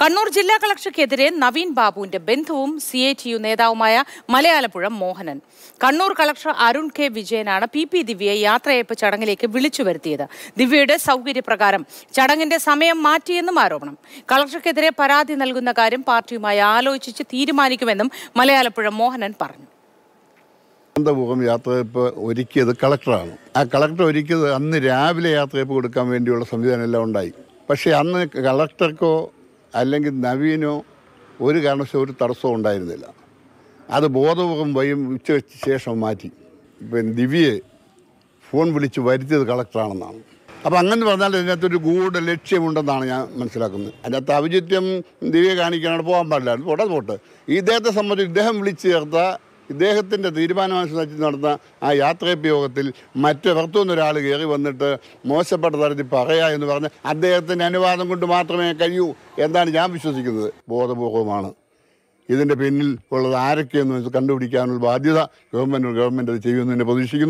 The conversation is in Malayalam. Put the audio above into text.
കണ്ണൂർ ജില്ലാ കളക്ടർക്കെതിരെ നവീൻ ബാബുവിന്റെ ബന്ധുവും സി എ ടി യു നേതാവുമായ മലയാളപ്പുഴം മോഹനൻ കണ്ണൂർ കളക്ടർ അരുൺ കെ വിജയനാണ് പി പി ദിവ്യയെ യാത്രയപ്പ് ചടങ്ങിലേക്ക് വിളിച്ചു വരുത്തിയത് ദിവ്യയുടെ സൗകര്യപ്രകാരം ചടങ്ങിന്റെ സമയം മാറ്റിയെന്നും ആരോപണം കളക്ടർക്കെതിരെ പരാതി നൽകുന്ന കാര്യം പാർട്ടിയുമായി ആലോചിച്ച് തീരുമാനിക്കുമെന്നും മലയാളപ്പുഴ മോഹനൻ പറഞ്ഞു അനന്തമുഖം യാത്രയപ്പ് ഒരുക്കിയത് കളക്ടറാണ് ആ കളക്ടർ ഒരുക്കിയത് അന്ന് രാവിലെ യാത്രയപ്പ് കൊടുക്കാൻ വേണ്ടിയുള്ള സംവിധാനം എല്ലാം ഉണ്ടായി പക്ഷേ അന്ന് കളക്ടർക്കോ അല്ലെങ്കിൽ നവീനോ ഒരു കാരണവശാലും ഒരു തടസ്സവും ഉണ്ടായിരുന്നില്ല അത് ബോധവും ഉച്ച ഉച്ചവെച്ച ശേഷം മാറ്റി ഇപ്പൊ ദിവ്യയെ ഫോൺ വിളിച്ച് വരുത്തിയത് കളക്ടറാണെന്നാണ് അപ്പോൾ അങ്ങനെ പറഞ്ഞാൽ ഇതിനകത്തൊരു ഗൂഢ ലക്ഷ്യമുണ്ടെന്നാണ് ഞാൻ മനസ്സിലാക്കുന്നത് അതിനകത്ത് ഔചിത്യം ദിവ്യ കാണിക്കാനാണ് പോകാൻ പാടില്ല പോട്ടെ പോട്ടെ ഇദ്ദേഹത്തെ സംബന്ധിച്ച് ഇദ്ദേഹം വിളിച്ചു ചേർത്ത ഇദ്ദേഹത്തിൻ്റെ തീരുമാനമനുസരിച്ച് നടന്ന ആ യാത്രയപ്പ് യോഗത്തിൽ ഒരാൾ കയറി വന്നിട്ട് മോശപ്പെട്ട തരത്തിൽ പറയാ എന്ന് പറഞ്ഞ് അദ്ദേഹത്തിൻ്റെ അനുവാദം കൊണ്ട് മാത്രമേ കഴിയൂ എന്നാണ് ഞാൻ വിശ്വസിക്കുന്നത് ബോധപൂർവമാണ് ഇതിൻ്റെ പിന്നിൽ ഉള്ളത് ആരൊക്കെയെന്ന് കണ്ടുപിടിക്കാനുള്ള ബാധ്യത ഗവൺമെൻറ് ഗവൺമെൻറ് അത് ചെയ്യുമെന്ന് തന്നെ പ്രതീക്ഷിക്കുന്നു